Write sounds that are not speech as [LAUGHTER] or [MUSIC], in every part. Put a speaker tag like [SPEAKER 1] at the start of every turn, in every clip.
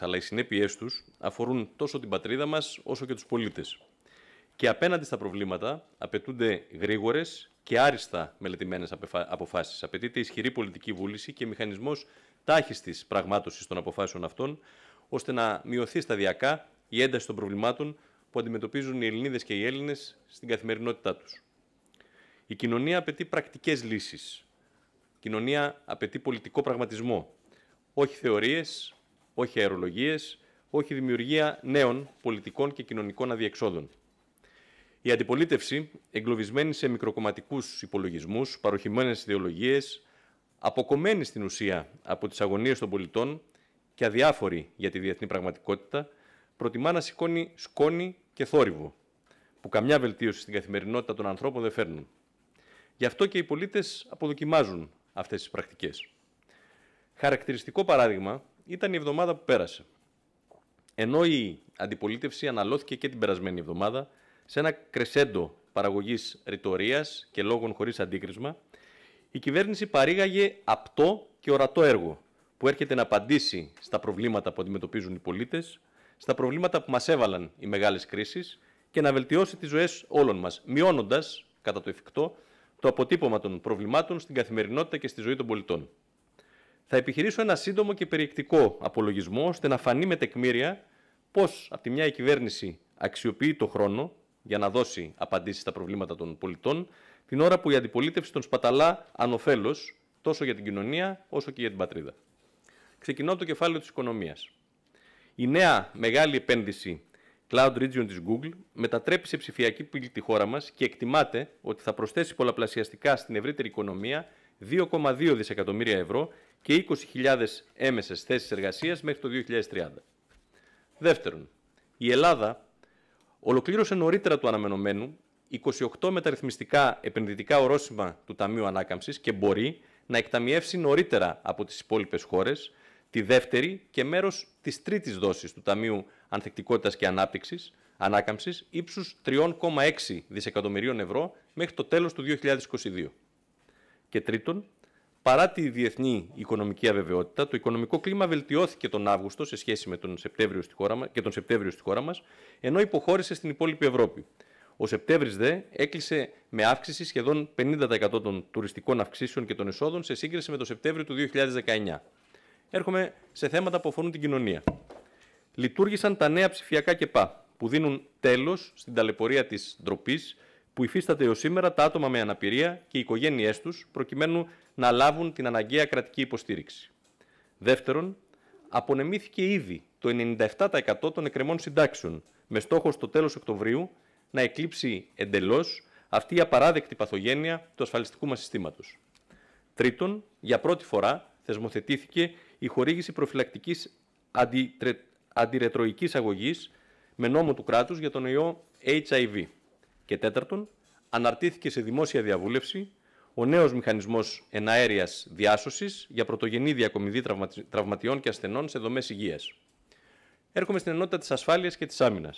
[SPEAKER 1] αλλά οι συνέπειές τους αφορούν τόσο την πατρίδα μας όσο και τους πολίτες. Και απέναντι στα προβλήματα απαιτούνται γρήγορες και άριστα μελετημένες αποφάσεις. Απαιτείται ισχυρή πολιτική βούληση και μηχανισμός τάχιστης πραγμάτωσης των αποφάσεων αυτών, ώστε να μειωθεί σταδιακά η ένταση των προβλημάτων που αντιμετωπίζουν οι Ελληνίδες και οι Έλληνες στην καθημερινότητά τους. Η κοινωνία απαιτεί πρακτικές λύσεις. Η κοινωνία απαιτεί πολιτικό πραγματισμό. Όχι θεωρίες, όχι αερολογίες, όχι δημιουργία νέων πολιτικών και κοινωνικών αδιεξόδων. Η αντιπολίτευση, εγκλωβισμένη σε μικροκομματικούς υπολογισμούς, παροχημένες ιδεολογίες, αποκομμένη στην ουσία από τις αγωνίες των πολιτών και αδιάφορη για τη διεθνή πραγματικότητα, προτιμά να σηκώνει σκόνη και θόρυβο, που καμιά βελτίωση στην καθημερινότητα των ανθρώπων δεν φέρνουν. Γι' αυτό και οι πολίτες αποδοκιμάζουν αυτές τις πρακτικές. Χαρακτηριστικό παράδειγμα ήταν η εβδομάδα που πέρασε. Ενώ η αντιπολίτευση αναλώθηκε και την περασμένη εβδομάδα σε ένα κρεσέντο παραγωγής ρητορίας και λόγων χωρίς αντίκρισμα, η κυβέρνηση παρήγαγε απτό και ορατό έργο που έρχεται να απαντήσει στα προβλήματα που αντιμετωπίζουν οι πολίτες, στα προβλήματα που μας έβαλαν οι μεγάλες κρίσεις και να βελτιώσει τις ζωές όλων μας, μειώνοντας, κατά το εφικτό, το αποτύπωμα των προβλημάτων στην καθημερινότητα και στη ζωή των πολιτών θα επιχειρήσω ένα σύντομο και περιεκτικό απολογισμό ώστε να φανεί με τεκμήρια πώς από τη μια η κυβέρνηση αξιοποιεί το χρόνο για να δώσει απαντήσεις στα προβλήματα των πολιτών, την ώρα που η αντιπολίτευση τον σπαταλά ανωφέλως τόσο για την κοινωνία όσο και για την πατρίδα. Ξεκινώ το κεφάλαιο της οικονομίας. Η νέα μεγάλη επένδυση Cloud Region της Google μετατρέπει σε ψηφιακή πύλη τη χώρα μας και εκτιμάται ότι θα προσθέσει πολλαπλασιαστικά στην ευρύτερη οικονομία 2,2 δισεκατομμύρια ευρώ και 20.000 έμεσες θέσεις εργασίας μέχρι το 2030. Δεύτερον, η Ελλάδα ολοκλήρωσε νωρίτερα του αναμενωμένου 28 μεταρρυθμιστικά επενδυτικά ορόσημα του Ταμείου Ανάκαμψης και μπορεί να εκταμιεύσει νωρίτερα από τις υπόλοιπες χώρες τη δεύτερη και μέρος της τρίτης δόσης του Ταμείου Ανθεκτικότητας και Ανάπτυξης, Ανάκαμψης ύψους 3,6 δισεκατομμυρίων ευρώ μέχρι το τέλος του 2022. Και τρίτον, Παρά τη διεθνή οικονομική αβεβαιότητα, το οικονομικό κλίμα βελτιώθηκε τον Αύγουστο σε σχέση με τον Σεπτέμβριο στη χώρα, και τον στη χώρα μας, ενώ υποχώρησε στην υπόλοιπη Ευρώπη. Ο Σεπτέμβρης δε έκλεισε με αύξηση σχεδόν 50% των τουριστικών αυξήσεων και των εσόδων σε σύγκριση με τον Σεπτέμβριο του 2019. Έρχομαι σε θέματα που αφορούν την κοινωνία. Λειτουργήσαν τα νέα ψηφιακά ΚΕΠΑ, που δίνουν τέλος στην ταλαιπωρία της ντροπής που υφίσταται έως σήμερα τα άτομα με αναπηρία και οι οικογένειές τους προκειμένου να λάβουν την αναγκαία κρατική υποστήριξη. Δεύτερον, απονεμήθηκε ήδη το 97% των εκκρεμών συντάξεων, με στόχο στο τέλος Οκτωβρίου να εκλείψει εντελώς αυτή η απαράδεκτη παθογένεια του ασφαλιστικού μας συστήματος. Τρίτον, για πρώτη φορά θεσμοθετήθηκε η χορήγηση προφυλακτικής αντιρετροϊκής αγωγής με νόμο του κράτους για τον ιό HIV. Και τέταρτον, αναρτήθηκε σε δημόσια διαβούλευση ο νέος μηχανισμός εναέρεια διάσωσης για πρωτογενή διακομιδή τραυματιών και ασθενών σε δομές υγείας. Έρχομαι στην ενότητα της ασφάλειας και της άμυνας.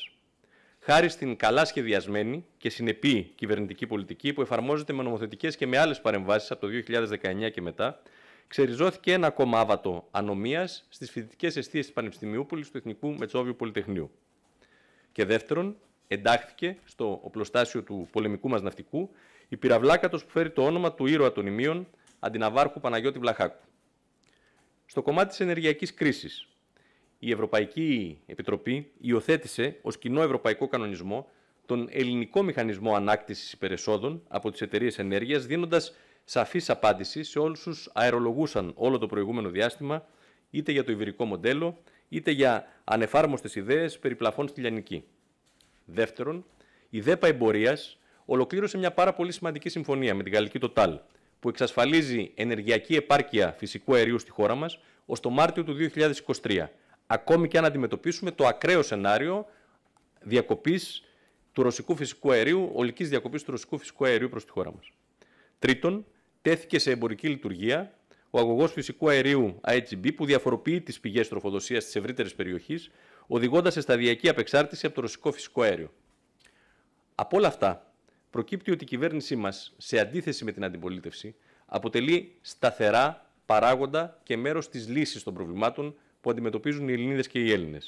[SPEAKER 1] Χάρη στην καλά σχεδιασμένη και συνεπή κυβερνητική πολιτική που εφαρμόζεται με νομοθετικές και με άλλες παρεμβάσεις από το 2019 και μετά, ξεριζώθηκε ένα ακόμα άβατο ανομίας στις φοιτητικές αιστείες της Πανεπιστημιούπολης του Εθνικού Μετσόβιου Πολυτεχνείου. Και δεύτερον, εντάχθηκε στο οπλοστάσιο του πολεμικού μας ναυτικού η πυραυλάκατος που φέρει το όνομα του ήρωα των ημείων αντιναβάρχου Παναγιώτη Βλαχάκου. Στο κομμάτι της ενεργειακής κρίσης. η Ευρωπαϊκή Επιτροπή υιοθέτησε ως κοινό ευρωπαϊκό κανονισμό τον ελληνικό μηχανισμό ανάκτησης υπερεσόδων από τις εταιρείες ενέργειας, δίνοντας σαφής απάντηση σε όλους τους αερολογούσαν όλο το προηγούμενο διάστημα, είτε για το ιβυρικό μοντέλο, είτε για ανεφάρμοστες ιδέες περί πλαφών στη Λιανική. Δεύτερον, η ΔΕΠΑ Εμπορίας ολοκλήρωσε μια πάρα πολύ σημαντική συμφωνία με την γαλλική Total, που εξασφαλίζει ενεργειακή επάρκεια φυσικού αερίου στη χώρα μας ως το Μάρτιο του 2023, ακόμη και αν αντιμετωπίσουμε το ακραίο σενάριο διακοπής του ρωσικού φυσικού αερίου, ολικής διακοπής του ρωσικού φυσικού αερίου προς τη χώρα μας. Τρίτον, τέθηκε σε εμπορική λειτουργία ο αγωγός φυσικού αερίου IGB που διαφοροποιεί τις πηγές τροφοδοσίας της ευρύτερης περιοχής οδηγώντας σε σταδιακή απεξάρτηση από το ρωσικό φυσικό αέριο. Από όλα αυτά, προκύπτει ότι η κυβέρνησή μας, σε αντίθεση με την αντιπολίτευση, αποτελεί σταθερά παράγοντα και μέρος της λύσης των προβλημάτων που αντιμετωπίζουν οι Ελληνίδες και οι Έλληνες.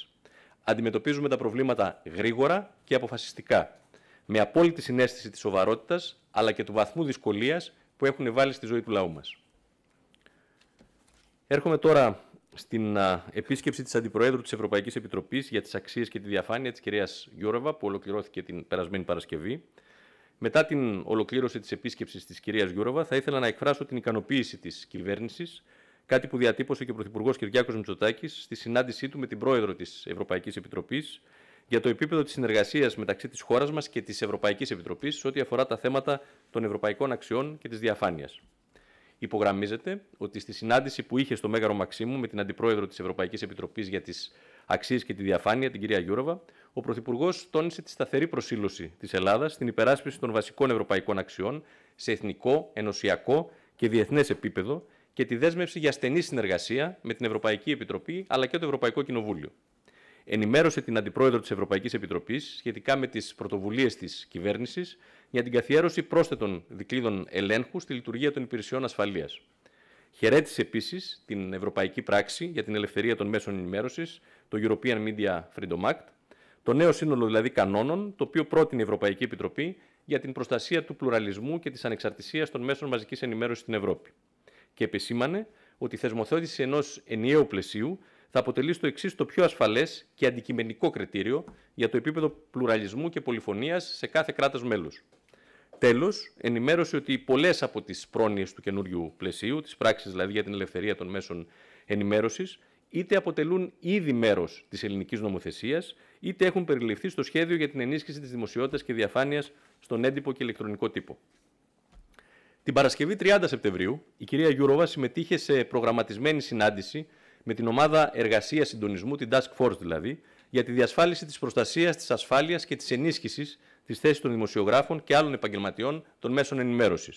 [SPEAKER 1] Αντιμετωπίζουμε τα προβλήματα γρήγορα και αποφασιστικά, με απόλυτη συνέστηση της σοβαρότητας αλλά και του βαθμού δυσκολίας που έχουν βάλει στη ζωή του λαού μας. Έρχομαι τώρα στην επίσκεψη της Αντιπροέδρου της Ευρωπαϊκής Επιτροπής για τις αξίες και τη διαφάνεια της κυρίας Γιώρεβα... που ολοκληρώθηκε την περασμένη Παρασκευή. Μετά την ολοκλήρωση της επίσκεψης της κυρίας Γιώρεβα... θα ήθελα να εκφράσω την ικανοποίηση της κυβέρνησης Κάτι που διατύπωσε και ο Πρωθυπουργός Κυριάκος Μητσοτάκης στη συνάντησή του με την πρόεδρο της Ευρωπαϊκής Επιτροπής για το επίπεδο της συνεργασίας μεταξύ της χώρας μας και της Ευρωπαϊκής Επιτροπής σε ό,τι αφορά τα θέματα των ευρωπαϊκών αξιών και της διαφάνειας. Υπογραμμίζεται ότι στη συνάντηση που είχε στο Μέγαρο Μαξίμου με την Αντιπρόεδρο της Ευρωπαϊκής Επιτροπής για τις Αξίες και τη Διαφάνεια, την κυρία Γιούροβα, ο Πρωθυπουργός τόνισε τη σταθερή προσήλωση της Ελλάδας στην υπεράσπιση των βασικών ευρωπαϊκών αξιών σε εθνικό, ενωσιακό και διεθνές επίπεδο και τη δέσμευση για στενή συνεργασία με την Ευρωπαϊκή Επιτροπή αλλά και το Ευρωπαϊκό Κοινοβούλιο. Ενημέρωσε την Αντιπρόεδρο της Ευρωπαϊκής Επιτροπής σχετικά με τις πρωτοβουλίες της κυβέρνησης για την καθιέρωση πρόσθετων δικλείδων ελέγχου στη λειτουργία των υπηρεσιών ασφαλείας. Χαιρέτησε επίσης την Ευρωπαϊκή Πράξη για την Ελευθερία των Μέσων Ενημέρωσης, το European Media Freedom Act, το νέο σύνολο δηλαδή κανόνων, το οποίο πρότεινε η Ευρωπαϊκή Επιτροπή για την προστασία του πλουραλισμού και της ανεξαρτησίας των μέσων μαζικής ενημέρωσης στην Ευρώπη. Και επισήμανε ότι η θεσμοθέτηση ενός ενιαίου πλαισίου θα αποτελεί στο εξής το πιο ασφαλές και αντικειμενικό κριτήριο για το επίπεδο πλουραλισμού και πολυφωνίας σε κάθε κράτος μέλος. Τέλος, ενημέρωσε ότι πολλές από τις πρόνοιες του καινούριου πλαισίου, τη πράξη δηλαδή για την ελευθερία των μέσων ενημέρωσης, είτε αποτελούν ήδη μέρος της ελληνικής νομοθεσίας, είτε έχουν περιληφθεί στο σχέδιο για την ενίσχυση της δημοσιότητας και διαφάνειας στον έντυπο και ηλεκτρονικό τύπο. Την Παρασκευή 30 Σεπτεμβρίου, η κυρία Γιούροβα συμμετείχε σε προγραμματισμένη συνάντηση με την ομάδα εργασίας συντονισμού, την Task Force δηλαδή, για τη διασφάλιση της προστασίας, της ασφάλειας και της ενίσχυσης Τη θέση των δημοσιογράφων και άλλων επαγγελματιών των μέσων ενημέρωσης,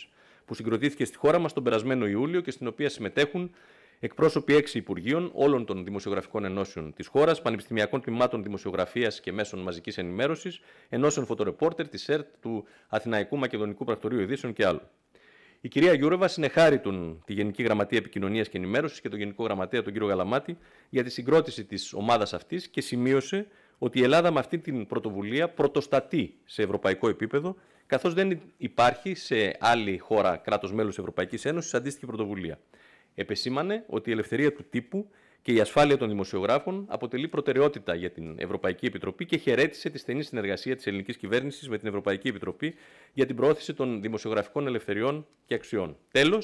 [SPEAKER 1] που συγκροτήθηκε στη χώρα μας τον περασμένο Ιούλιο και στην οποία συμμετέχουν εκπρόσωποι έξι Υπουργείων όλων των δημοσιογραφικών ενώσεων της χώρας, πανεπιστημιακών τμήματων δημοσιογραφίας και μέσων μαζικής ενημέρωσης, ενώσεων φωτορεπόρτερ, της ΕΡΤ, του Αθηναϊκού Μακεδονικού Πρακτορείου Ειδήσεων και άλλων. Η κυρία Γιούρεβα συνεχάρει τον, τη Γενική Γραμματεία Επικοινωνίας και Ενημέρωσης και τον Γενικό Γραμματέα, τον κύριο Γαλαμάτη, για τη συγκρότηση της ομάδας αυτής και σημείωσε ότι η Ελλάδα με αυτή την πρωτοβουλία πρωτοστατεί σε ευρωπαϊκό επίπεδο, καθώς δεν υπάρχει σε άλλη χώρα κράτος μέλο Ευρωπαϊκής Ένωσης αντίστοιχη πρωτοβουλία. Επεσήμανε ότι η ελευθερία του τύπου και η ασφάλεια των δημοσιογράφων αποτελεί προτεραιότητα για την Ευρωπαϊκή Επιτροπή και χαιρέτησε τη στενή συνεργασία της ελληνικής κυβέρνησης με την Ευρωπαϊκή Επιτροπή για την προώθηση των δημοσιογραφικών ελευθεριών και αξιών. Τέλος,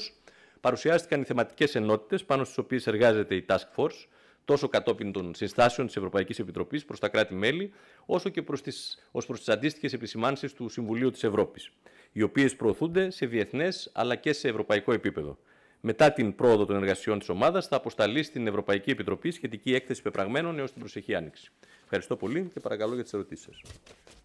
[SPEAKER 1] παρουσιάστηκαν οι θεματικές ενότητες πάνω στις οποίες εργάζεται η Task Force τόσο κατόπιν των συστάσεων της Ευρωπαϊκής Επιτροπής προς τα κράτη-μέλη, όσο και ως προς τις αντίστοιχες επισημάνσεις του Συμβουλίου της Ευρώπης, οι οποίες προωθούνται σε διεθνές αλλά και σε ευρωπαϊκό επίπεδο. Μετά την πρόοδο των εργασιών της ομάδας, θα αποσταλεί στην Ευρωπαϊκή Επιτροπή σχετική έκθεση πεπραγμένων έως την προσεχή άνοιξη. Ευχαριστώ πολύ και παρακαλώ για τις ερωτήσεις σας.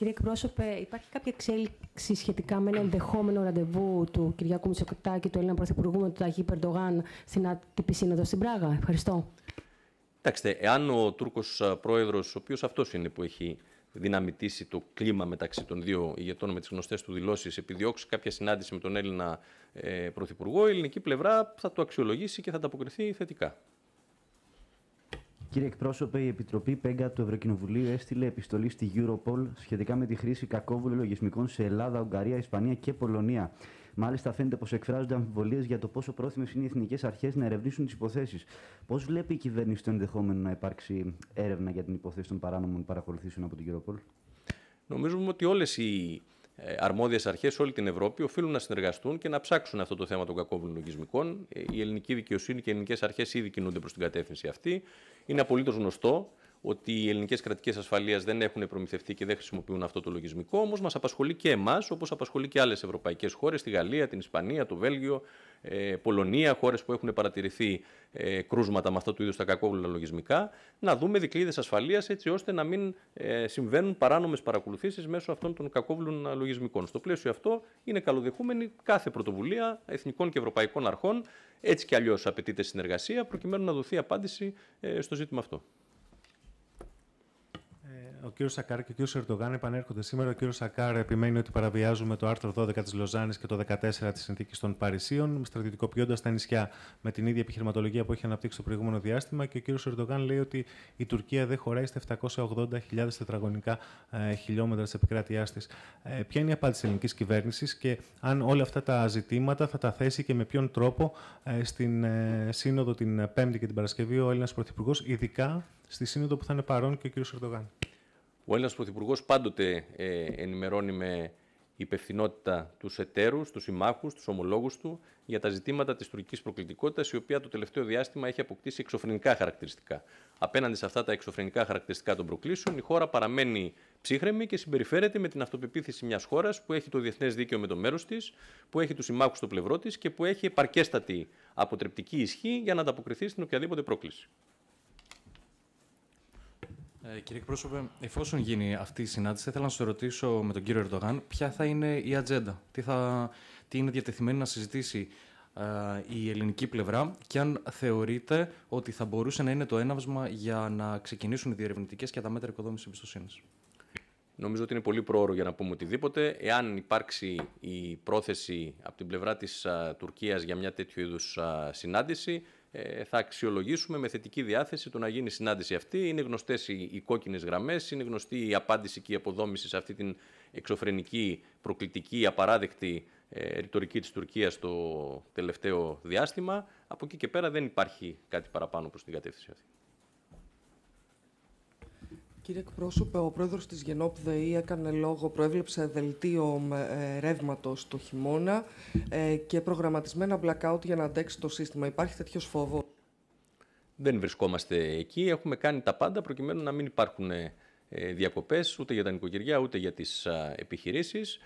[SPEAKER 1] Κύριε εκπρόσωπε, υπάρχει κάποια εξέλιξη σχετικά με ένα ενδεχόμενο ραντεβού του Κυριακού Μητσοκριτάκη, του Έλληνα Πρωθυπουργού με τον Ταγί Περντογάν στην άτυπη σύνοδο στην Πράγα. Ευχαριστώ. Κοιτάξτε, εάν ο Τούρκος πρόεδρος, ο οποίος αυτός είναι που έχει δυναμητήσει το κλίμα μεταξύ των δύο ηγετών με τις γνωστές του δηλώσεις, επιδιώξει κάποια συνάντηση με τον Έλληνα ε, Πρωθυπουργό, η ελληνική πλευρά θα το αξιολογήσει και θα ανταποκριθεί θετικά.
[SPEAKER 2] Κύριε εκπρόσωπε, η Επιτροπή ΠΕΓΑ του Ευρωκοινοβουλίου έστειλε επιστολή στη Europol σχετικά με τη χρήση κακόβουλου λογισμικών σε Ελλάδα, Ουγγαρία, Ισπανία και Πολωνία. Μάλιστα, φαίνεται πως εκφράζονται αμφιβολίες για το πόσο πρόθυμες είναι οι εθνικές αρχές να ερευνήσουν τις υποθέσεις. Πώς βλέπει η κυβέρνηση το ενδεχόμενο να υπάρξει έρευνα για την υπόθεση των παράνομων παρακολουθήσεων από την Europol.
[SPEAKER 1] Νομίζουμε ότι όλες οι ε, αρμόδιες αρχές όλη την Ευρώπη οφείλουν να συνεργαστούν και να ψάξουν αυτό το θέμα των κακόβουλων λογισμικών. Ε, η ελληνική δικαιοσύνη και οι ελληνικές αρχές ήδη κινούνται προς την κατεύθυνση αυτή είναι απολύτως γνωστό ότι οι ελληνικές κρατικές ασφαλείας δεν έχουν προμηθευτεί και δεν χρησιμοποιούν αυτό το λογισμικό. Όμως μας απασχολεί και εμάς, όπως απασχολεί και άλλες ευρωπαϊκές χώρες, τη Γαλλία, την Ισπανία, το Βέλγιο, ε, Πολωνία, χώρες που έχουν παρατηρηθεί ε, κρούσματα με αυτό το είδος τα κακόβουλα λογισμικά, να δούμε δικλείδες ασφαλείας έτσι ώστε να μην ε, συμβαίνουν παράνομες παρακολουθήσεις μέσω αυτών των κακόβουλων λογισμικών. Στο πλαίσιο αυτό είναι καλοδεχούμενη κάθε πρωτοβουλία εθνικών και ευρωπαϊκών αρχών. Έτσι κι αλλιώς απαιτείται συνεργασία προκειμένου να δοθεί απάντηση ε, στο ζήτημα αυτό
[SPEAKER 2] ο κύριος Σακάρ και ο κύριος Ερντογάν επανέρχονται σήμερα. Ο κύριος Σακάρ επιμένει ότι παραβιάζουμε το άρθρο 12 της Λοζάνης και το 14 της συνθήκης των Παρισίων, στρατιωτικοποιώντας τα νησιά με την ίδια επιχειρηματολογία που έχει αναπτύξει το προηγούμενο διάστημα. Και ο κύριος Ερντογάν λέει ότι η Τουρκία δεν χωράει στα 780.000 τετραγωνικά ε, χιλιόμετρα της επικράτειάς της. Ε, ποια είναι η απάντηση της ελληνικής κυβέρνησης και αν όλα αυτά τα ζητήματα θα τα θέσει και με ποιον τρόπο ε, στην Σύνοδο την Πέμπτη και την Παρασκευή ο Έλληνας Πρωθυπουργός, ειδικά στη Σύνοδο που θα είναι παρόν και ο κύριος Ερντογάν.
[SPEAKER 1] Ο Έλληνας Πρωθυπουργός πάντοτε ε, ενημερώνει με υπευθυνότητα τους εταίρους, τους συμμάχους, τους ομολόγους του για τα ζητήματα της τουρκικής προκλητικότητας, η οποία το τελευταίο διάστημα έχει αποκτήσει εξωφρενικά χαρακτηριστικά. Απέναντι σε αυτά τα εξωφρενικά χαρακτηριστικά των προκλήσεων, η χώρα παραμένει ψύχρεμη και συμπεριφέρεται με την αυτοπεποίθηση μιας χώρας που έχει το διεθνές δίκαιο με το μέρος της, που έχει τους συμμάχους στο πλευρό της και που έχει επαρκέστατη αποτρεπτική ισχύ για να ανταποκριθεί στην οποιαδήποτε πρόκληση.
[SPEAKER 3] Ε, κύριε εκπρόσωπε, εφόσον γίνει αυτή η συνάντηση, θα ήθελα να σας ρωτήσω με τον κύριο Ερντογάν ποια θα είναι η ατζέντα, τι, θα, τι είναι διατεθειμένη να συζητήσει ε, η ελληνική πλευρά και αν θεωρείτε ότι θα μπορούσε να είναι το έναυσμα για να ξεκινήσουν οι διερευνητικές και τα μέτρα οικοδόμησης εμπιστοσύνης.
[SPEAKER 1] Νομίζω ότι είναι πολύ πρόωρο για να πούμε οτιδήποτε. Εάν υπάρξει η πρόθεση από την πλευρά της Τουρκία Τουρκίας για μια τέτοιου είδους συνάντηση, ε, θα αξιολογήσουμε με θετική διάθεση το να γίνει η συνάντηση αυτή. Είναι γνωστές οι, κόκκινες γραμμές, είναι γνωστή η απάντηση και η αποδόμηση σε αυτή την εξωφρενική, προκλητική, απαράδεκτη ε, ρητορική της Τουρκίας το τελευταίο διάστημα. Από εκεί και πέρα δεν υπάρχει κάτι παραπάνω προς την κατεύθυνση αυτή.
[SPEAKER 2] Κύριε εκπρόσωπε, ο πρόεδρος της Γενόπδεϊ έκανε λόγο, προέβλεψε δελτίο ε, ρεύματος το χειμώνα ε, και προγραμματισμένα blackout για να αντέξει το σύστημα. Υπάρχει τέτοιος φόβο.
[SPEAKER 1] Δεν βρισκόμαστε εκεί. Έχουμε κάνει τα πάντα προκειμένου να μην υπάρχουν ε, διακοπές ούτε για τα νοικοκυριά ούτε για τις επιχειρήσεις.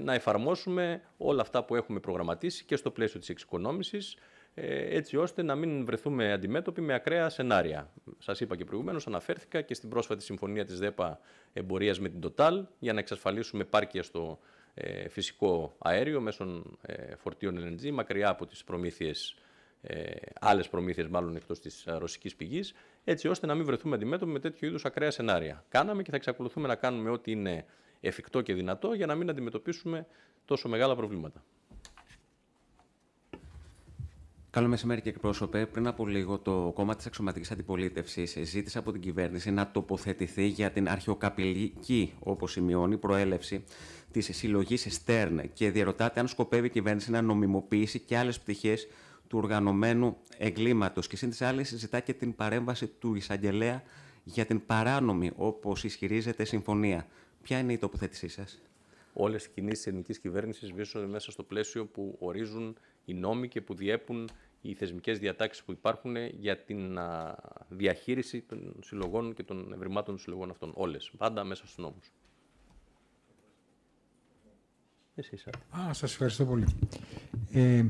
[SPEAKER 1] Να εφαρμόσουμε όλα αυτά που έχουμε προγραμματίσει και στο πλαίσιο της εξοικονόμησης ε, έτσι ώστε να μην βρεθούμε αντιμέτωποι με ακραία σενάρια. Σας είπα και προηγουμένως, αναφέρθηκα και στην πρόσφατη συμφωνία της ΔΕΠΑ εμπορίας με την Total για να εξασφαλίσουμε πάρκια στο ε, φυσικό αέριο μέσω ε, φορτίων LNG, μακριά από τις προμήθειες, άλλες προμήθειες μάλλον εκτός της ρωσικής πηγής, έτσι ώστε να μην βρεθούμε αντιμέτωποι με τέτοιου είδους ακραία σενάρια. Κάναμε και θα εξακολουθούμε να κάνουμε ό,τι είναι εφικτό και δυνατό για να μην αντιμετωπίσουμε τόσο μεγάλα προβλήματα.
[SPEAKER 3] Καλό μεσημέρι και εκπρόσωπε. Πριν από λίγο το κόμμα της αξιωματικής Αντιπολίτευσης ζήτησε από την κυβέρνηση να τοποθετηθεί για την αρχαιοκαπηλική, όπως σημειώνει, προέλευση της συλλογής Στέρν και διαρωτάται αν σκοπεύει η κυβέρνηση να νομιμοποιήσει και άλλες πτυχές του οργανωμένου εγκλήματος και σύν τις άλλες ζητά και την παρέμβαση του εισαγγελέα για την παράνομη, όπως ισχυρίζεται, συμφωνία. Ποια είναι η τοποθέτησή σας. Όλες οι κινήσεις της ελληνικής κυβέρνησης βρίσκονται μέσα στο πλαίσιο που ορίζουν οι
[SPEAKER 1] νόμοι και που διέπουν οι θεσμικές διατάξεις που υπάρχουν για την διαχείριση των συλλογών και των ευρημάτων των συλλογών αυτών. Όλες, πάντα μέσα στους νόμους.
[SPEAKER 3] Εσείς. Α, σας ευχαριστώ πολύ. Ε,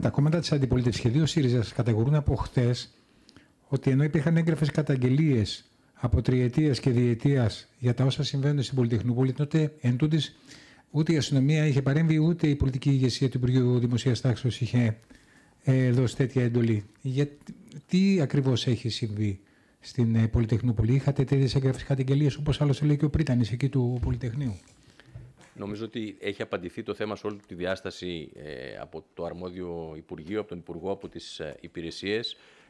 [SPEAKER 3] τα κόμματα της αντιπολίτευσης και δύο ΣΥΡΙΖΑ κατηγορούν από χθες ότι ενώ υπήρχαν έγγραφες καταγγελίες από τριετίας και διετίας για τα όσα συμβαίνουν στην Πολυτεχνούπολη, τότε εν τούτης, ούτε η αστυνομία είχε παρέμβει, ούτε η πολιτική ηγεσία του Υπουργείου Δημοσίας Τάξεω είχε ε, δώσει τέτοια εντολή. Για, τι ακριβώς έχει συμβεί στην ε, Πολυτεχνούπολη. Είχατε τέτοιες εγγραφές καταγγελίες, όπως άλλωστε λέει και ο Πρίτανης εκεί του Πολυτεχνείου.
[SPEAKER 1] Νομίζω ότι έχει απαντηθεί το θέμα σε όλη τη διάσταση ε, από το αρμόδιο Υπουργείο, από τον Υπουργό, από τις ε, υπηρεσίες.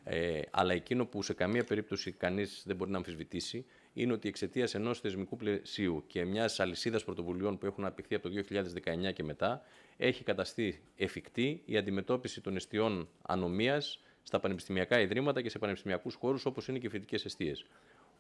[SPEAKER 1] Ε, αλλά εκείνο που σε καμία περίπτωση κανείς δεν μπορεί να αμφισβητήσει είναι ότι εξαιτίας ενός θεσμικού πλαισίου και μιας αλυσίδας πρωτοβουλειών που έχουν απηχθεί από το 2019 και μετά, έχει καταστεί εφικτή η αντιμετώπιση των αιστείων ανομίας στα πανεπιστημιακά ιδρύματα και σε πανεπιστημιακούς χώρους όπως είναι και οι φοιτητικές αιστείες.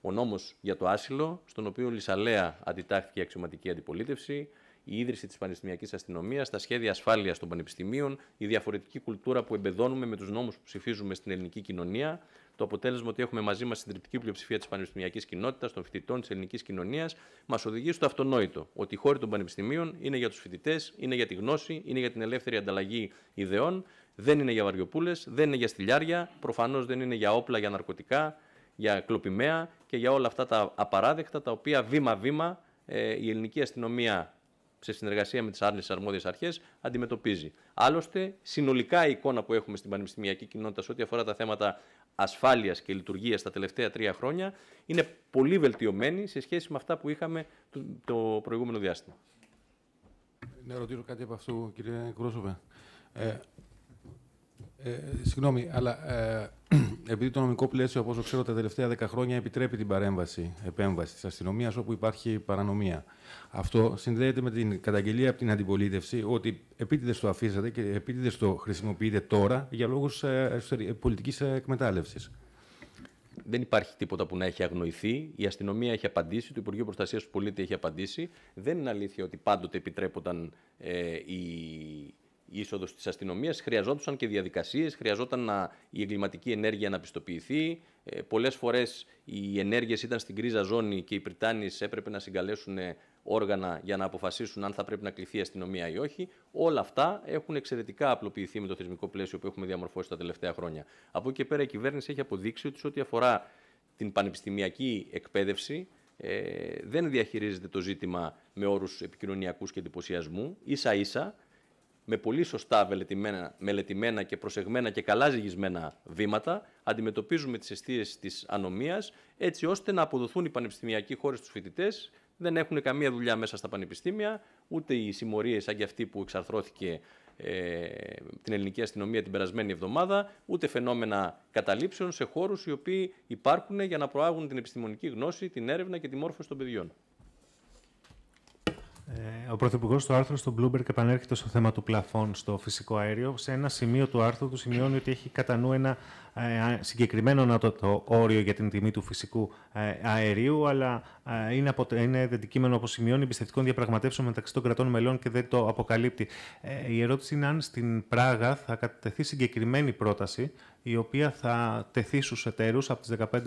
[SPEAKER 1] Ο νόμος για το άσυλο, στον οποίο λησαλέα αντιτάχθηκε η αξιωματική αντιπολίτευση, η ίδρυση της Πανεπιστημιακής Αστυνομίας, τα σχέδια ασφάλειας των πανεπιστημίων, η διαφορετική κουλτούρα που εμπεδώνουμε με τους νόμους που ψηφίζουμε στην ελληνική κοινωνία, το αποτέλεσμα ότι έχουμε μαζί μας συντριπτική πλειοψηφία της πανεπιστημιακής κοινότητας, των φοιτητών της ελληνικής κοινωνίας, μας οδηγεί στο αυτονόητο ότι η χώροι των πανεπιστημίων είναι για τους φοιτητές, είναι για τη γνώση, είναι για την ελεύθερη ανταλλαγή ιδεών, δεν είναι για βαριοπούλες, δεν είναι για στυλιάρια, προφανώς δεν είναι για όπλα, για ναρκωτικά, για κλοπημαία και για όλα αυτά τα απαράδεκτα τα οποία βήμα-βήμα ε, η ελληνική αστυνομία σε συνεργασία με τις άλλες αρμόδιες αρχές αντιμετωπίζει. Άλλωστε, συνολικά η εικόνα που έχουμε στην πανεπιστημιακή κοινότητα σε ό,τι αφορά τα θέματα ασφάλειας και λειτουργίας τα τελευταία τρία χρόνια είναι πολύ βελτιωμένη σε σχέση με αυτά που είχαμε το προηγούμενο διάστημα.
[SPEAKER 4] Να ρωτήσω κάτι από αυτού, κύριε Κρούσοβε. Ε, ε, συγγνώμη, αλλά ε, [CLEARS THROAT] επειδή το νομικό πλαίσιο, όπω ξέρω, τα τελευταία δέκα χρόνια επιτρέπει την παρέμβαση, επέμβαση της αστυνομίας όπου υπάρχει παρανομία. Αυτό συνδέεται με την καταγγελία από την αντιπολίτευση ότι επίτηδες το αφήσατε και επίτηδες το χρησιμοποιείτε τώρα για λόγους ε, ε, πολιτικής εκμετάλλευσης.
[SPEAKER 1] Δεν υπάρχει τίποτα που να έχει αγνοηθεί. Η αστυνομία έχει απαντήσει, το Υπουργείο Προστασίας του Πολίτη έχει απαντήσει. Δεν είναι αλήθεια ότι πάντοτε επιτρέπονταν ε, οι η είσοδος της αστυνομίας. Χρειαζόντουσαν και διαδικασίες, χρειαζόταν να, η εγκληματική ενέργεια να πιστοποιηθεί. Ε, Πολλές φορές οι ενέργειες ήταν στην κρίζα ζώνη και οι Πριτάνοι έπρεπε να συγκαλέσουν όργανα για να αποφασίσουν αν θα πρέπει να κληθεί η αστυνομία ή όχι. Όλα αυτά έχουν εξαιρετικά απλοποιηθεί με το θεσμικό πλαίσιο που έχουμε διαμορφώσει τα τελευταία χρόνια. Από εκεί και πέρα η κυβέρνηση έχει αποδείξει ότι ό,τι αφορά την πανεπιστημιακή εκπαίδευση, ε, δεν διαχειρίζεται το ζήτημα με όρους επικοινωνιακούς και εντυπωσιασμού. Ίσα ίσα με πολύ σωστά μελετημένα, και προσεγμένα και καλά ζυγισμένα βήματα αντιμετωπίζουμε τις αιστείες της ανομίας έτσι ώστε να αποδοθούν οι πανεπιστημιακοί χώρες στους φοιτητές. Δεν έχουν καμία δουλειά μέσα στα πανεπιστήμια, ούτε οι συμμορίες σαν και αυτή που εξαρθρώθηκε ε, την ελληνική αστυνομία την περασμένη εβδομάδα, ούτε φαινόμενα καταλήψεων σε χώρους οι οποίοι υπάρχουν για να προάγουν την επιστημονική γνώση, την έρευνα και τη μόρφωση των παιδιών.
[SPEAKER 2] Ε, ο Πρωθυπουργός του άρθρου στο Bloomberg επανέρχεται στο θέμα του πλαφών στο φυσικό αέριο. Σε ένα σημείο του άρθρου του σημειώνει ότι έχει κατά νου ένα ε, συγκεκριμένο να το, όριο για την τιμή του φυσικού ε, αερίου, αλλά ε, είναι, απο, είναι αντικείμενο, όπως σημειώνει, πιστευτικών διαπραγματεύσεων μεταξύ των κρατών μελών και δεν το αποκαλύπτει. Η ερώτηση είναι αν στην Πράγα θα κατατεθεί συγκεκριμένη πρόταση, η οποία θα τεθεί στους εταίρους από τις 15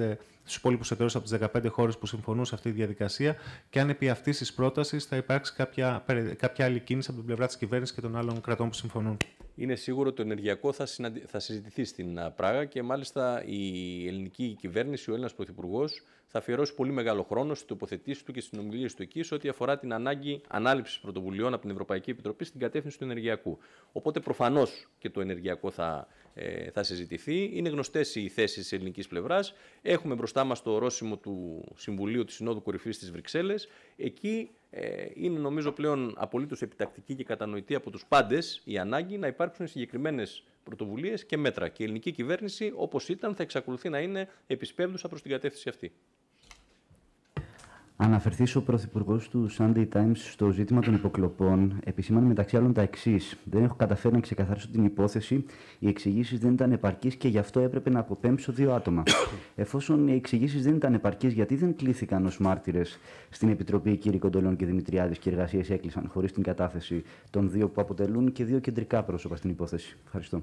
[SPEAKER 2] στου υπόλοιπους εταίρους από τις 15 χώρες που συμφωνούν σε αυτή τη διαδικασία και αν επί αυτής της πρότασης θα υπάρξει κάποια, κάποια άλλη κίνηση από την πλευρά της κυβέρνησης και των άλλων κρατών που συμφωνούν
[SPEAKER 1] είναι σίγουρο το ενεργειακό θα, θα συζητηθεί στην Πράγα και μάλιστα η ελληνική κυβέρνηση, ο Έλληνας Πρωθυπουργός, θα αφιερώσει πολύ μεγάλο χρόνο στις τοποθετήσεις του και στις συνομιλίες του εκεί σε ό,τι αφορά την ανάγκη ανάληψης πρωτοβουλειών από την Ευρωπαϊκή Επιτροπή στην κατεύθυνση του ενεργειακού. Οπότε προφανώς και το ενεργειακό θα ε, θα συζητηθεί. Είναι γνωστές οι θέσεις της ελληνικής πλευράς. Έχουμε μπροστά μας το ορόσημο του Συμβουλίου της Συνόδου Κορυφής της Βρυξέλλες. Εκεί ε, είναι νομίζω πλέον απολύτως επιτακτική και κατανοητή από τους πάντες η ανάγκη να υπάρξουν συγκεκριμένες πρωτοβουλίες και μέτρα. Και η ελληνική κυβέρνηση, όπως ήταν, θα εξακολουθεί να είναι επισπεύδουσα προς την κατεύθυνση αυτή
[SPEAKER 2] αναφερθείς ο Πρωθυπουργός του Sunday Times στο ζήτημα των υποκλοπών, επισήμανε μεταξύ άλλων τα εξής. Δεν έχω καταφέρει να ξεκαθαρίσω την υπόθεση. Οι εξηγήσεις δεν ήταν επαρκείς και γι' αυτό έπρεπε να αποπέμψω δύο άτομα. [COUGHS] Εφόσον οι εξηγήσεις δεν ήταν επαρκείς, γιατί δεν κλήθηκαν ως μάρτυρες στην Επιτροπή κ. Κοντολών και Δημητριάδης και οι εργασίες έκλεισαν χωρίς την κατάθεση των δύο που αποτελούν και δύο κεντρικά πρόσωπα στην υπόθεση. Ευχαριστώ.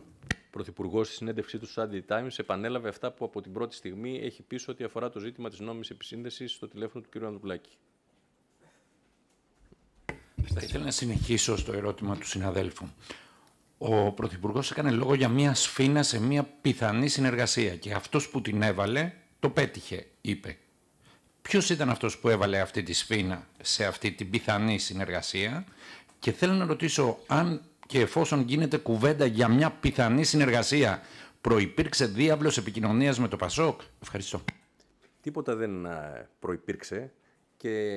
[SPEAKER 1] Πρωθυπουργό στη συνέντευξή του στο Sunday Times επανέλαβε αυτά που από την πρώτη στιγμή έχει πίσω ό,τι αφορά το ζήτημα της νόμιμης επισύνδεσης στο τηλέφωνο του κ. Ανδρουλάκη.
[SPEAKER 3] Θα ήθελα να συνεχίσω στο ερώτημα του συναδέλφου. Ο Πρωθυπουργός έκανε λόγο για μια σφίνα σε μια πιθανή συνεργασία και αυτός που την έβαλε το πέτυχε, είπε. Ποιος ήταν αυτός που έβαλε αυτή τη σφίνα σε αυτή την πιθανή συνεργασία, και θέλω να ρωτήσω αν και εφόσον γίνεται κουβέντα για μια πιθανή συνεργασία, προϋπήρξε διάβλος επικοινωνίας με το Πασόκ. Ευχαριστώ.
[SPEAKER 1] Τίποτα δεν ε, προϋπήρξε και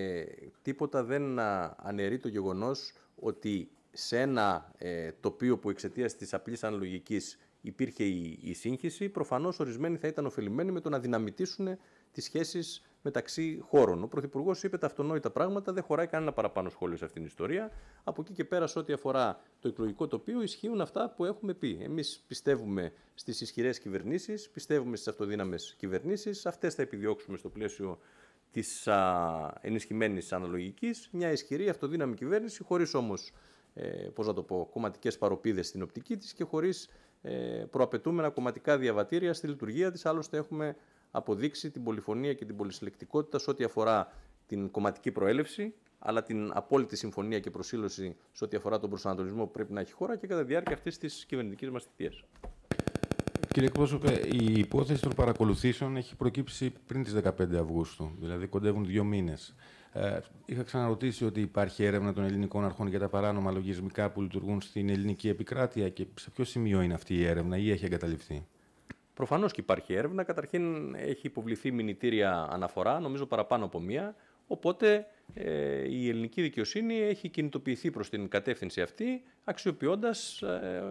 [SPEAKER 1] τίποτα δεν ε, αναιρεί το γεγονός ότι σε ένα ε, τοπίο που εξαιτίας της απλής αναλογικής υπήρχε η, η σύγχυση, προφανώς ορισμένοι θα ήταν ωφελημένοι με το να δυναμητήσουν τις σχέσεις μεταξύ χώρων. Ο Πρωθυπουργός είπε τα αυτονόητα πράγματα, δεν χωράει κανένα παραπάνω σχόλιο σε αυτήν την ιστορία. Από εκεί και πέρα, σε ό,τι αφορά το εκλογικό τοπίο, ισχύουν αυτά που έχουμε πει. Εμείς πιστεύουμε στις ισχυρές κυβερνήσεις, πιστεύουμε στις αυτοδύναμες κυβερνήσεις. Αυτές θα επιδιώξουμε στο πλαίσιο της ενισχυμένης αναλογικής. Μια ισχυρή αυτοδύναμη κυβέρνηση, χωρίς όμως ε, πώς στην οπτική της και χωρίς ε, προαπαιτούμενα κομματικά διαβατήρια στη λειτουργία της Άλλωστε έχουμε αποδείξει την πολυφωνία και την πολυσυλλεκτικότητα σε ό,τι αφορά την κομματική προέλευση, αλλά την απόλυτη συμφωνία και προσήλωση σε ό,τι αφορά τον προσανατολισμό που πρέπει να έχει χώρα και κατά τη διάρκεια αυτής της κυβερνητικής μας θητείας.
[SPEAKER 4] Κύριε Εκπρόσωπε, η υπόθεση των παρακολουθήσεων έχει προκύψει πριν τις 15 Αυγούστου, δηλαδή κοντεύουν δύο μήνες. Ε, είχα ξαναρωτήσει ότι υπάρχει έρευνα των ελληνικών αρχών για τα παράνομα λογισμικά που λειτουργούν στην ελληνική επικράτεια και σε ποιο σημείο είναι αυτή η έρευνα ή έχει εγκαταληφθεί.
[SPEAKER 1] Προφανώς και υπάρχει έρευνα. Καταρχήν έχει υποβληθεί μηνυτήρια αναφορά, νομίζω παραπάνω από μία. Οπότε ε, η ελληνική δικαιοσύνη έχει κινητοποιηθεί προς την κατεύθυνση αυτή, αξιοποιώντας ε,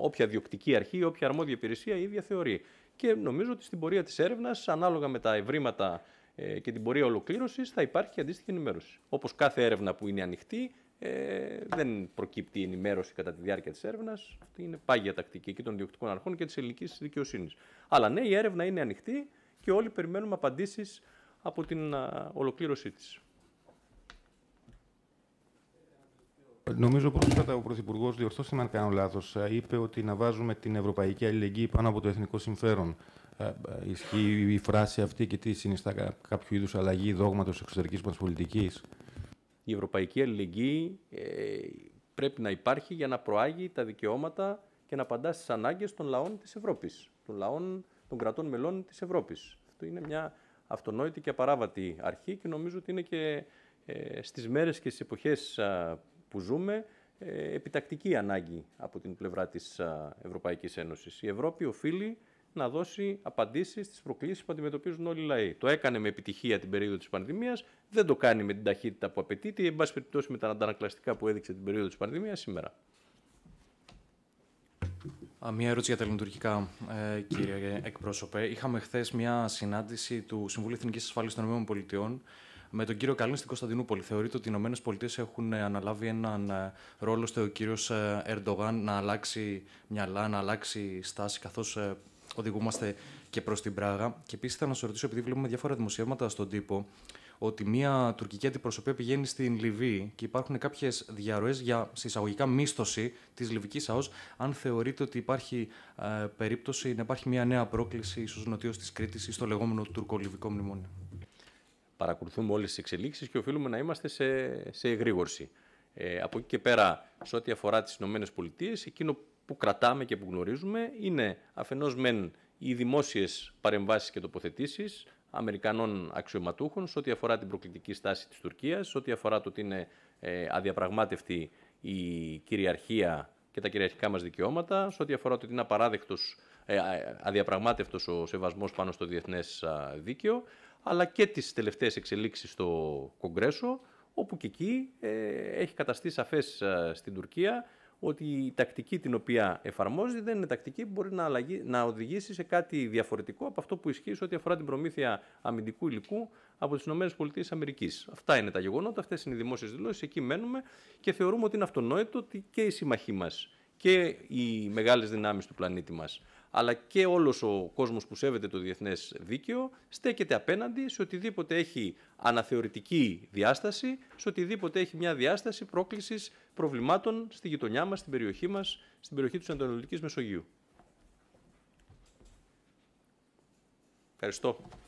[SPEAKER 1] όποια διοκτική αρχή, όποια αρμόδια υπηρεσία η ίδια θεωρεί. Και νομίζω ότι στην πορεία της έρευνας, ανάλογα με τα ευρήματα ε, και την πορεία ολοκλήρωσης, θα υπάρχει και αντίστοιχη ενημέρωση. Όπως κάθε έρευνα που είναι ανοιχτή, ε, δεν προκύπτει η ενημέρωση κατά τη διάρκεια της έρευνας. Αυτή είναι πάγια τακτική και των διοικητικών αρχών και της ελληνικής δικαιοσύνης. Αλλά ναι, η έρευνα είναι ανοιχτή και όλοι περιμένουμε απαντήσεις από την α, ολοκλήρωσή της.
[SPEAKER 4] Νομίζω πρόσφατα ο Πρωθυπουργός, διορθώστε με αν κάνω λάθος, ε, είπε ότι να βάζουμε την ευρωπαϊκή αλληλεγγύη πάνω από το εθνικό συμφέρον. Ε, ε, ισχύει η φράση αυτή και τι συνιστά κάποιο είδους αλλαγή δόγματος εξωτερικής μας πολιτικής
[SPEAKER 1] η ευρωπαϊκή αλληλεγγύη ε, πρέπει να υπάρχει για να προάγει τα δικαιώματα και να απαντά στις ανάγκες των λαών της Ευρώπης, των λαών των κρατών μελών της Ευρώπης. Αυτό είναι μια αυτονόητη και απαράβατη αρχή και νομίζω ότι είναι και ε, στις μέρες και στις εποχές που ζούμε ε, επιτακτική ανάγκη από την πλευρά της Ευρωπαϊκής Ένωσης. Η Ευρώπη οφείλει να δώσει απαντήσεις στις προκλήσεις που αντιμετωπίζουν όλοι οι λαοί. Το έκανε με επιτυχία την περίοδο της πανδημίας, δεν το κάνει με την ταχύτητα που απαιτείται ή, εν πάση περιπτώσει, με τα αντανακλαστικά που έδειξε την περίοδο της πανδημίας σήμερα.
[SPEAKER 3] Μία ερώτηση για τα ελληνοτουρκικά, ε, κύριε εκπρόσωπε. Είχαμε χθες μια συνάντηση του Συμβουλίου Εθνικής Ασφάλεια των ΗΠΑ με τον κύριο Καλίν στην Κωνσταντινούπολη. Θεωρείται ότι οι ΗΠΑ έχουν ε, αναλάβει έναν ε, ρόλο στο ο κύριος ε, Ερντογάν να αλλάξει μυαλά, να αλλάξει στάση, καθώς οδηγούμαστε και προς την Πράγα. Και επίσης θα να σα ρωτήσω, επειδή βλέπουμε διάφορα δημοσιεύματα στον τύπο, ότι μια τουρκική αντιπροσωπεία πηγαίνει στην Λιβύη και υπάρχουν κάποιες διαρροές για συσσαγωγικά μίσθωση της Λιβικής ΑΟΣ. Αν θεωρείτε ότι υπάρχει ε, περίπτωση να υπάρχει μια νέα πρόκληση, ίσως νοτίως της Κρήτης ή στο λεγόμενο τουρκο-λιβικό μνημόνιο.
[SPEAKER 1] Παρακολουθούμε όλες τις εξελίξεις και οφείλουμε να είμαστε σε, σε εγρήγορση. Ε, από εκεί και πέρα, σε ό,τι αφορά τις ΗΠΑ, εκείνο που κρατάμε και που γνωρίζουμε είναι αφενός μεν οι δημόσιες παρεμβάσεις και τοποθετήσεις Αμερικανών αξιωματούχων σε ό,τι αφορά την προκλητική στάση της Τουρκίας, σε ό,τι αφορά το ότι είναι ε, αδιαπραγμάτευτη η κυριαρχία και τα κυριαρχικά μας δικαιώματα, σε ό,τι αφορά το ότι είναι απαράδεκτος, ε, αδιαπραγμάτευτος ο σεβασμός πάνω στο διεθνές δίκαιο, αλλά και τις τελευταίες εξελίξεις στο Κογκρέσο, όπου και εκεί ε, έχει καταστεί σαφές στην Τουρκία ότι η τακτική την οποία εφαρμόζει δεν είναι τακτική που μπορεί να, αλλαγεί, να οδηγήσει σε κάτι διαφορετικό από αυτό που ισχύει σε ό,τι αφορά την προμήθεια αμυντικού υλικού από τις ΗΠΑ. Αυτά είναι τα γεγονότα, αυτές είναι οι δημόσιες δηλώσεις, εκεί μένουμε και θεωρούμε ότι είναι αυτονόητο ότι και οι σύμμαχοί μας και οι μεγάλες δυνάμεις του πλανήτη μας αλλά και όλος ο κόσμος που σέβεται το διεθνές δίκαιο στέκεται απέναντι σε οτιδήποτε έχει αναθεωρητική διάσταση, σε οτιδήποτε έχει μια διάσταση πρόκλησης προβλημάτων στη γειτονιά μας, στην περιοχή μας, στην περιοχή του Ανατολικής Μεσογείου. Ευχαριστώ.